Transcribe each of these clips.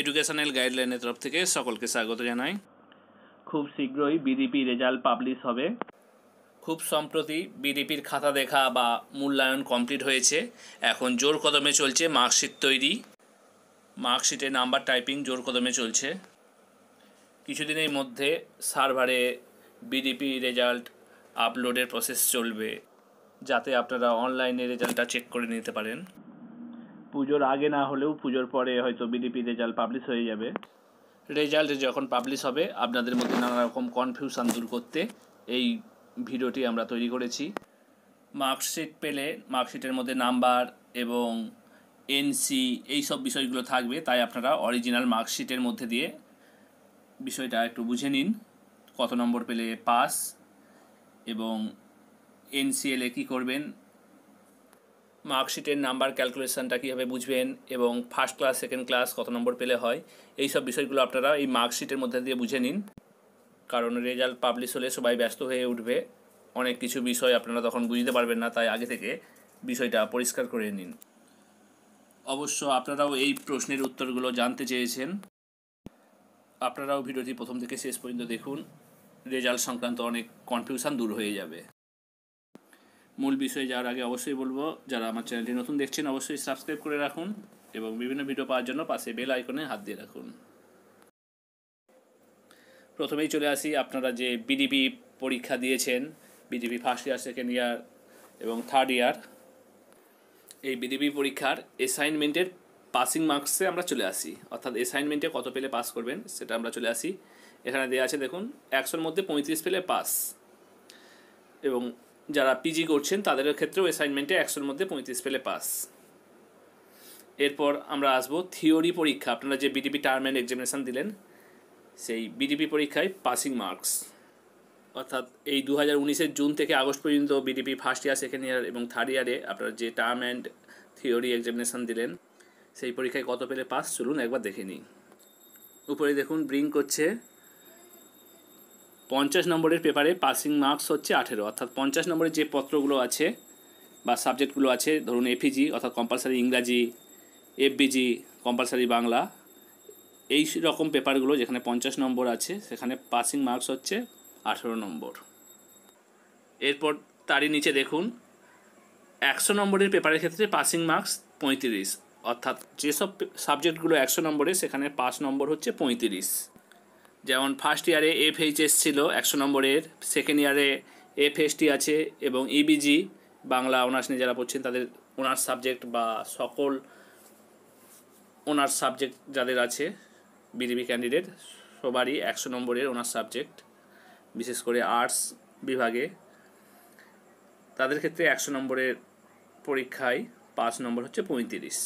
educational গাইডলাইনের তরফ থেকে সকলকে স্বাগত জানাই খুব শীঘ্রই বিডিপি রেজাল্ট পাবলিশ হবে খুব সম্প্রতি বিডিপির খাতা দেখা বা মূল্যায়ন কমপ্লিট হয়েছে এখন জোর কদমে চলছে মার্কশিট তৈরি মার্কশিটে নাম্বার টাইপিং জোর কদমে চলছে কিছুদিনের মধ্যে সার্ভারে বিডিপি রেজাল্ট আপলোডের প্রসেস চলবে যাতে আপনারা অনলাইনে রেজাল্টটা চেক করে নিতে পারেন পুজোর আগে না হলেও পুজোর পরে হয়তো বিডিপি রেজাল্ট পাবলিশ হয়ে যাবে রেজাল্ট যখন পাবলিশ হবে আপনাদের মধ্যে নানা রকম কনফিউশন দূর করতে এই ভিডিওটি আমরা তৈরি করেছি মার্কশিট পেলে মার্কশিটের মধ্যে নাম্বার এবং এনসি এই সব বিষয়গুলো থাকবে তাই আপনারা অরিজিনাল মার্কশিটের মধ্যে দিয়ে বিষয়টা একটু বুঝে নিন কত নম্বর পেলে পাস এবং এনসিএলে কী করবেন মার্কশিটের নাম্বার ক্যালকুলেশনটা কীভাবে বুঝবেন এবং ফার্স্ট ক্লাস সেকেন্ড ক্লাস কত নম্বর পেলে হয় এই সব বিষয়গুলো আপনারা এই মার্কশিটের মধ্যে দিয়ে বুঝে নিন কারণ রেজাল্ট পাবলিশ হলে সবাই ব্যস্ত হয়ে উঠবে অনেক কিছু বিষয় আপনারা তখন বুঝতে পারবেন না তাই আগে থেকে বিষয়টা পরিষ্কার করে নিন অবশ্য আপনারাও এই প্রশ্নের উত্তরগুলো জানতে চেয়েছেন আপনারাও ভিডিওটি প্রথম থেকে শেষ পর্যন্ত দেখুন রেজাল্ট সংক্রান্ত অনেক কনফিউশন দূর হয়ে যাবে মূল বিষয়ে যাওয়ার আগে অবশ্যই বলবো যারা আমার চ্যানেলটি নতুন দেখছেন অবশ্যই সাবস্ক্রাইব করে রাখুন এবং বিভিন্ন ভিডিও পাওয়ার জন্য পাশে বেল আইকনে হাত দিয়ে রাখুন প্রথমেই চলে আসি আপনারা যে বিডিপি পরীক্ষা দিয়েছেন BDP first year second year এবং থার্ড ইয়ার এই বিডিপি পরীক্ষার অ্যাসাইনমেন্টের পাসিং মার্কসে আমরা চলে আসি অর্থাৎ অ্যাসাইনমেন্টে কত পেলে পাস করবেন সেটা আমরা চলে আসি এখানে দেওয়া আছে দেখুন একশোর মধ্যে পঁয়ত্রিশ পেলে পাস এবং যারা পিজি করছেন তাদের ক্ষেত্রেও অ্যাসাইনমেন্টে একশোর মধ্যে পঁয়ত্রিশ পেলে পাস এরপর আমরা আসবো থিওরি পরীক্ষা আপনারা যে বিডিপি টার্ম অ্যান্ড এক্সামিনেশান দিলেন সেই বিডিপি পরীক্ষায় পাসিং মার্কস অর্থাৎ এই দু হাজার জুন থেকে আগস্ট পর্যন্ত BDP first year second year এবং থার্ড ইয়ারে আপনারা যে টার্ম অ্যান্ড থিওরি এক্সামিনেশান দিলেন সেই পরীক্ষায় কত পেলে পাস চলুন একবার দেখে নিই উপরে দেখুন ব্রিং করছে পঞ্চাশ নম্বরের পেপারে পাসিং মার্কস হচ্ছে আঠেরো অর্থাৎ পঞ্চাশ নম্বরের যে পত্রগুলো আছে বা সাবজেক্টগুলো আছে ধরুন এফিজি অর্থাৎ কম্পালসারি ইংরাজি এফবিজি কম্পালসারি বাংলা এই রকম পেপারগুলো যেখানে পঞ্চাশ নম্বর আছে সেখানে পাসিং মার্কস হচ্ছে আঠেরো নম্বর এরপর তারই নিচে দেখুন একশো নম্বরের পেপারের ক্ষেত্রে পাসিং মার্কস পঁয়ত্রিশ অর্থাৎ যেসব সাবজেক্টগুলো একশো নম্বরে সেখানে পাঁচ নম্বর হচ্ছে পঁয়ত্রিশ যেমন ফার্স্ট ইয়ারে এফএইচএস ছিল একশো নম্বরের সেকেন্ড ইয়ারে এফএসটি আছে এবং ইবিজি e বাংলা অনার্স নিয়ে যারা পড়ছেন তাদের অনার্স সাবজেক্ট বা সকল ওনার্স সাবজেক্ট যাদের আছে বিডিবি ক্যান্ডিডেট সবারই একশো নম্বরের ওনার্স সাবজেক্ট বিশেষ করে আর্টস বিভাগে তাদের ক্ষেত্রে একশো নম্বরের পরীক্ষায় পাঁচ নম্বর হচ্ছে পঁয়ত্রিশ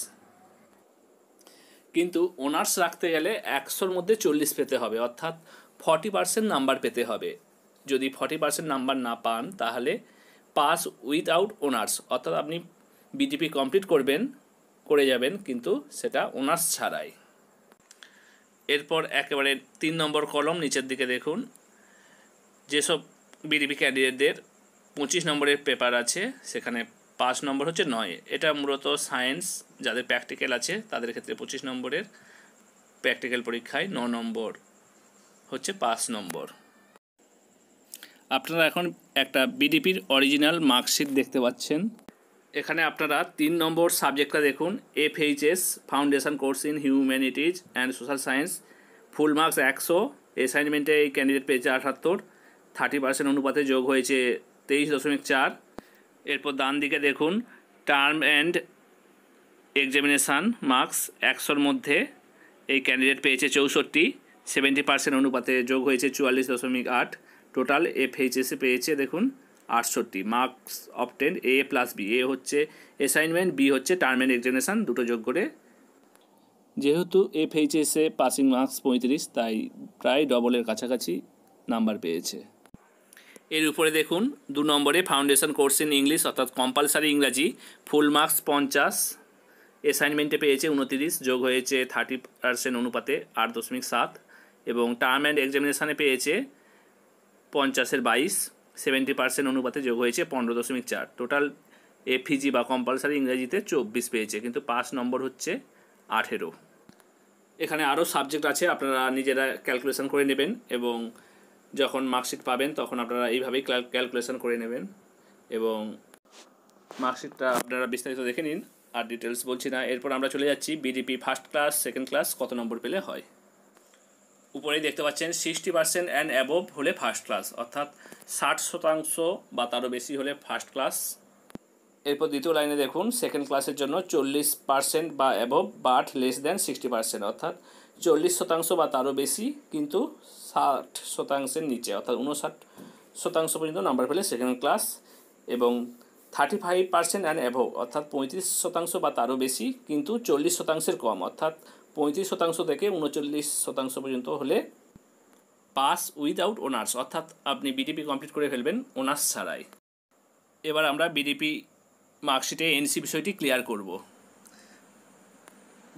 কিন্তু অনার্স রাখতে গেলে একশোর মধ্যে চল্লিশ পেতে হবে অর্থাৎ ফর্টি পার্সেন্ট নাম্বার পেতে হবে যদি ফর্টি পার্সেন্ট নাম্বার না পান তাহলে পাস উইথআউট অনার্স অর্থাৎ আপনি বিডিপি কমপ্লিট করবেন করে যাবেন কিন্তু সেটা অনার্স ছাড়াই এরপর একেবারে তিন নম্বর কলম নিচের দিকে দেখুন যেসব বিডিপি ক্যান্ডিডেটদের পঁচিশ নম্বরের পেপার আছে সেখানে পাঁচ নম্বর হচ্ছে নয় এটা মূলত সায়েন্স যাদের প্র্যাকটিক্যাল আছে তাদের ক্ষেত্রে পঁচিশ নম্বরের প্র্যাকটিক্যাল পরীক্ষায় ন নম্বর হচ্ছে পাঁচ নম্বর আপনারা এখন একটা বিডিপির অরিজিনাল মার্কশিট দেখতে পাচ্ছেন এখানে আপনারা তিন নম্বর সাবজেক্টটা দেখুন FHS foundation course in humanities and social science full marks একশো অ্যাসাইনমেন্টে এই ক্যান্ডিডেট পেয়েছে আঠাত্তর থার্টি পার্সেন্ট অনুপাতে যোগ হয়েছে তেইশ দশমিক চার এরপর ডান দিকে দেখুন টার্ম অ্যান্ড এক্সামিনেশান মার্কস একশোর মধ্যে এই ক্যান্ডিডেট পেয়েছে চৌষট্টি সেভেন্টি পার্সেন্ট অনুপাতে যোগ হয়েছে চুয়াল্লিশ দশমিক আট টোটাল এফএইচএসে পেয়েছে দেখুন আটষট্টি marks obtain A plus B A হচ্ছে অ্যাসাইনমেন্ট বি হচ্ছে টার্ম অ্যান্ড এক্সামিনেশান দুটো যোগ করে যেহেতু এফএইচএসে পাসিং মার্কস পঁয়ত্রিশ তাই প্রায় ডবলের কাছাকাছি নাম্বার পেয়েছে এর উপরে দেখুন দু নম্বরে ফাউন্ডেশন কোর্স ইন ইংলিশ অর্থাৎ কম্পালসারি ইংরাজি ফুল মার্কস পঞ্চাশ অ্যাসাইনমেন্টে পেয়েছে উনতিরিশ যোগ হয়েছে থার্টি পার্সেন্ট অনুপাতে আট দশমিক সাত এবং টার্ম অ্যান্ড এক্সামিনেশানে পেয়েছে পঞ্চাশের বাইশ সেভেন্টি পার্সেন্ট অনুপাতে যোগ হয়েছে পনেরো দশমিক চার টোটাল এফিজি বা কম্পালসারি ইংরাজিতে চব্বিশ পেয়েছে কিন্তু পাস নম্বর হচ্ছে আঠেরো এখানে আরও সাবজেক্ট আছে আপনারা নিজেরা ক্যালকুলেশন করে নেবেন এবং যখন মার্কশিট পাবেন তখন আপনারা এইভাবেই ক্যালকুলেশন করে নেবেন এবং মার্কশিটটা আপনারা বিস্তারিত দেখে নিন আর ডিটেলস বলছি না এরপর আমরা চলে যাচ্ছি BDP first class second class কত নম্বর পেলে হয় উপরেই দেখতে পাচ্ছেন সিক্সটি পার্সেন্ট অ্যান্ড অ্যাবোভ হলে ফার্স্ট ক্লাস অর্থাৎ ষাট শতাংশ বা তারও বেশি হলে ফার্স্ট ক্লাস এরপর দ্বিতীয় লাইনে দেখুন সেকেন্ড ক্লাসের জন্য চল্লিশ পার্সেন্ট বা above but less than sixty percent অর্থাৎ চল্লিশ শতাংশ বা তারও বেশি কিন্তু ষাট শতাংশের নিচে অর্থাৎ উনষাট শতাংশ পর্যন্ত নাম্বার পেলে সেকেন্ড ক্লাস এবং thirty five percent and above অর্থাৎ পঁয়ত্রিশ শতাংশ বা তারও বেশি কিন্তু চল্লিশ শতাংশের কম অর্থাৎ পঁয়ত্রিশ শতাংশ থেকে উনচল্লিশ শতাংশ পর্যন্ত হলে পাস উইদাউট অনার্স অর্থাৎ আপনি বিডিপি কমপ্লিট করে ফেলবেন ওনার্স ছাড়াই এবার আমরা বিডিপি মার্কশিটে এনসি বিষয়টি ক্লিয়ার করব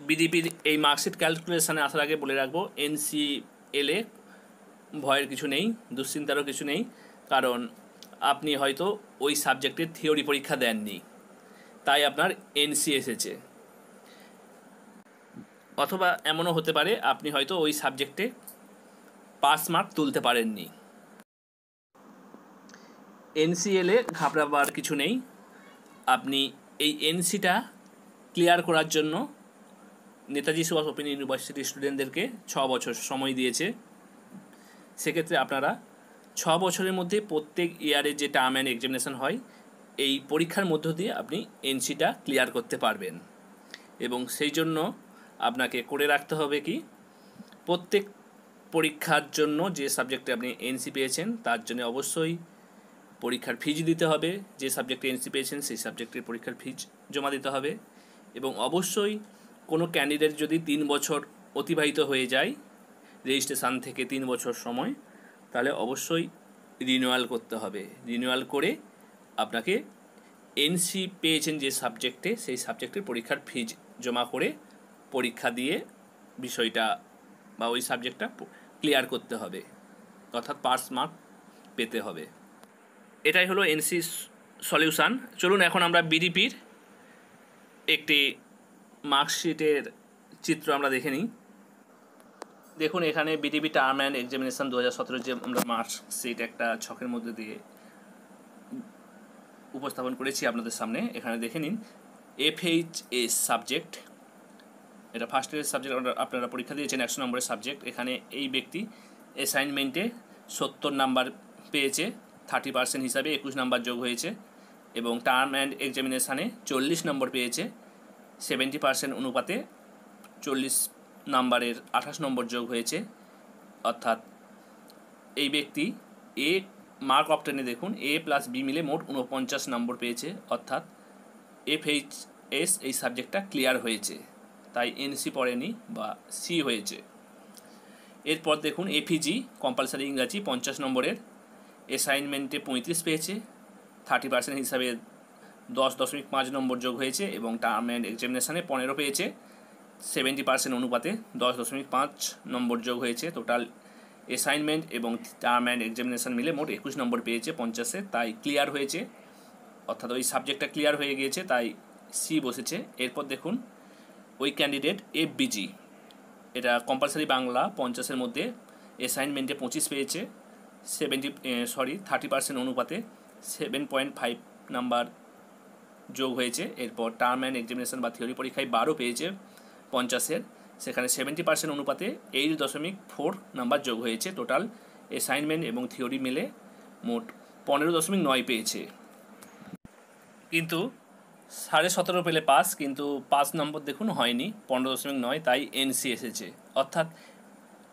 বিডিপির এই মার্কশিট ক্যালকুলেশানে আসার আগে বলে রাখবো এনসি এলে ভয়ের কিছু নেই দুশ্চিন্তারও কিছু নেই কারণ আপনি হয়তো ওই সাবজেক্টের থিওরি পরীক্ষা দেননি তাই আপনার এনসি এসেছে অথবা এমনও হতে পারে আপনি হয়তো ওই সাবজেক্টে পাস মার্ক তুলতে পারেননি এনসিএলে ঘাবড়াবার কিছু নেই আপনি এই এনসিটা ক্লিয়ার করার জন্য নেতাজি সুভাষ ওপেন ইউনিভার্সিটির স্টুডেন্টদেরকে ছ বছর সময় দিয়েছে সেক্ষেত্রে আপনারা ছ বছরের মধ্যে প্রত্যেক ইয়ারে যে টার্ম অ্যান্ড এক্সামিনেশান হয় এই পরীক্ষার মধ্য দিয়ে আপনি এনসিটা ক্লিয়ার করতে পারবেন এবং সেই জন্য আপনাকে করে রাখতে হবে কি প্রত্যেক পরীক্ষার জন্য যে সাবজেক্টে আপনি এনসি পেয়েছেন তার জন্য অবশ্যই পরীক্ষার ফিজ দিতে হবে যে সাবজেক্টে এনসি পেয়েছেন সেই সাবজেক্টের পরীক্ষার ফিজ জমা দিতে হবে এবং অবশ্যই কোনো ক্যান্ডিডেট যদি তিন বছর অতিবাহিত হয়ে যায় রেজিস্ট্রেশান থেকে তিন বছর সময় তাহলে অবশ্যই রিনিউয়াল করতে হবে রিনিউয়াল করে আপনাকে এনসি পেয়েছেন যে সাবজেক্টে সেই সাবজেক্টের পরীক্ষার ফিজ জমা করে পরীক্ষা দিয়ে বিষয়টা বা ওই সাবজেক্টটা ক্লিয়ার করতে হবে অর্থাৎ পার্স মার্ক পেতে হবে এটাই হলো এনসি সলিউশান চলুন এখন আমরা বিডিপির একটি মার্কশিটের চিত্র আমরা দেখে নিই দেখুন এখানে বিডিপি টার্ম অ্যান্ড এক্সামিনেশান দু হাজার যে আমরা মার্কশিট একটা ছকের মধ্যে দিয়ে উপস্থাপন করেছি আপনাদের সামনে এখানে দেখে নিন এফ এইচ এস সাবজেক্ট এটা ফার্স্ট ইয়ারের সাবজেক্ট আপনারা পরীক্ষা দিয়েছেন একশো নম্বরের সাবজেক্ট এখানে এই ব্যক্তি অ্যাসাইনমেন্টে সত্তর নাম্বার পেয়েছে থার্টি পার্সেন্ট হিসাবে একুশ নম্বর যোগ হয়েছে এবং টার্ম অ্যান্ড এক্সামিনেশানে চল্লিশ নম্বর পেয়েছে সেভেন্টি পার্সেন্ট অনুপাতে চল্লিশ নাম্বারের আঠাশ নম্বর যোগ হয়েছে অর্থাৎ এই ব্যক্তি এ মার্ক অপটেনে দেখুন এ প্লাস বি মিলে মোট উনপঞ্চাশ নম্বর পেয়েছে অর্থাৎ এফ এইচ এস এই সাবজেক্টটা ক্লিয়ার হয়েছে তাই এনসি পড়েনি বা সি হয়েছে এরপর দেখুন এফিজি কম্পালসারি ইংরাজি পঞ্চাশ নম্বরের অ্যাসাইনমেন্টে পঁয়ত্রিশ পেয়েছে থার্টি পার্সেন্ট হিসাবে দশ দশমিক পাঁচ নম্বর যোগ হয়েছে এবং টার্ম অ্যান্ড এক্সামিনেশানে পনেরো পেয়েছে সেভেন্টি পার্সেন্ট অনুপাতে দশ দশমিক পাঁচ নম্বর যোগ হয়েছে টোটাল অ্যাসাইনমেন্ট এবং টার্ম অ্যান্ড এক্সামিনেশান মিলে মোট একুশ নম্বর পেয়েছে পঞ্চাশে তাই ক্লিয়ার হয়েছে অর্থাৎ ওই সাবজেক্টটা ক্লিয়ার হয়ে গিয়েছে তাই সি বসেছে এরপর দেখুন ওই ক্যান্ডিডেট এফ বিজি এটা কম্পালসারি বাংলা পঞ্চাশের মধ্যে অ্যাসাইনমেন্টে পঁচিশ পেয়েছে সেভেন্টি সরি থার্টি পার্সেন্ট অনুপাতে সেভেন পয়েন্ট ফাইভ নাম্বার যোগ হয়েছে এরপর টার্ম অ্যান্ড এক্সামিনেশন বা থিওরি পরীক্ষায় বারো পেয়েছে পঞ্চাশের সেখানে সেভেন্টি পার্সেন্ট অনুপাতে এইট দশমিক ফোর নাম্বার যোগ হয়েছে টোটাল অ্যাসাইনমেন্ট এবং থিওরি মিলে মোট পনেরো দশমিক নয় পেয়েছে কিন্তু সাড়ে সতেরো পেলে পাস কিন্তু পাঁচ নম্বর দেখুন হয়নি পনেরো দশমিক নয় তাই এনসি এসেছে অর্থাৎ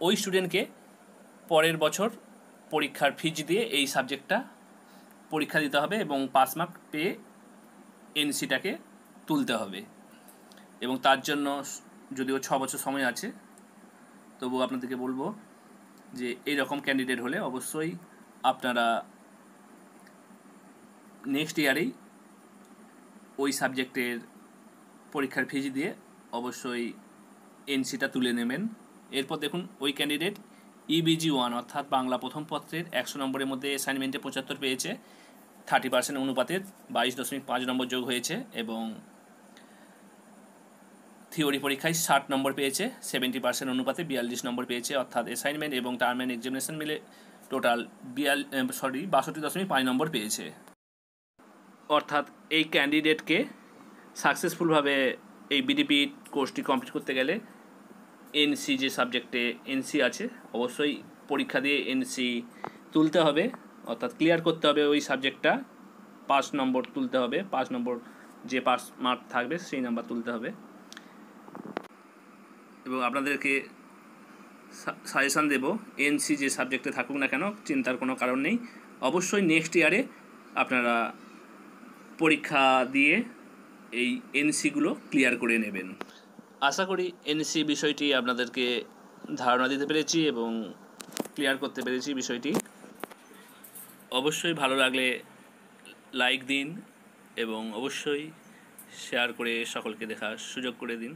ওই স্টুডেন্টকে পরের বছর পরীক্ষার ফিজ দিয়ে এই সাবজেক্টটা পরীক্ষা দিতে হবে এবং পাস মার্ক পেয়ে এনসিটাকে তুলতে হবে এবং তার জন্য যদিও ছ বছর সময় আছে তবু আপনাদেরকে বলবো যে রকম ক্যান্ডিডেট হলে অবশ্যই আপনারা নেক্সট ইয়ারেই ওই সাবজেক্টের পরীক্ষার ফিজ দিয়ে অবশ্যই এনসিটা তুলে নেবেন এরপর দেখুন ওই ক্যান্ডিডেট ইবিজি e ওয়ান অর্থাৎ বাংলা প্রথম পত্রের একশো নম্বরের মধ্যে অ্যাসাইনমেন্টে পঁচাত্তর পেয়েছে থার্টি পার্সেন্ট অনুপাতের বাইশ দশমিক পাঁচ নম্বর যোগ হয়েছে এবং থিওরি পরীক্ষায় ষাট নম্বর পেয়েছে সেভেন্টি পার্সেন্ট অনুপাতে বিয়াল্লিশ নম্বর পেয়েছে অর্থাৎ অ্যাসাইনমেন্ট এবং টার্ম অ্যান্ড এক্সামিনেশন মিলে টোটাল বিয়াল সরি বাষট্টি দশমিক পাঁচ নম্বর পেয়েছে অর্থাৎ এই ক্যান্ডিডেটকে সাকসেসফুলভাবে এই বিডিপি কোর্সটি কমপ্লিট করতে গেলে এনসি যে সাবজেক্টে এনসি আছে অবশ্যই পরীক্ষা দিয়ে এনসি তুলতে হবে অর্থাৎ ক্লিয়ার করতে হবে ওই সাবজেক্টটা পাঁচ নম্বর তুলতে হবে পাঁচ নম্বর যে পাস মার্ক থাকবে সেই নাম্বার তুলতে হবে এবং আপনাদেরকে সাজেশান দেব এনসি যে সাবজেক্টে থাকুক না কেন চিন্তার কোনো কারণ নেই অবশ্যই নেক্সট ইয়ারে আপনারা পরীক্ষা দিয়ে এই এনসিগুলো ক্লিয়ার করে নেবেন আশা করি এনসি বিষয়টি আপনাদেরকে ধারণা দিতে পেরেছি এবং ক্লিয়ার করতে পেরেছি বিষয়টি অবশ্যই ভালো লাগলে লাইক দিন এবং অবশ্যই শেয়ার করে সকলকে দেখার সুযোগ করে দিন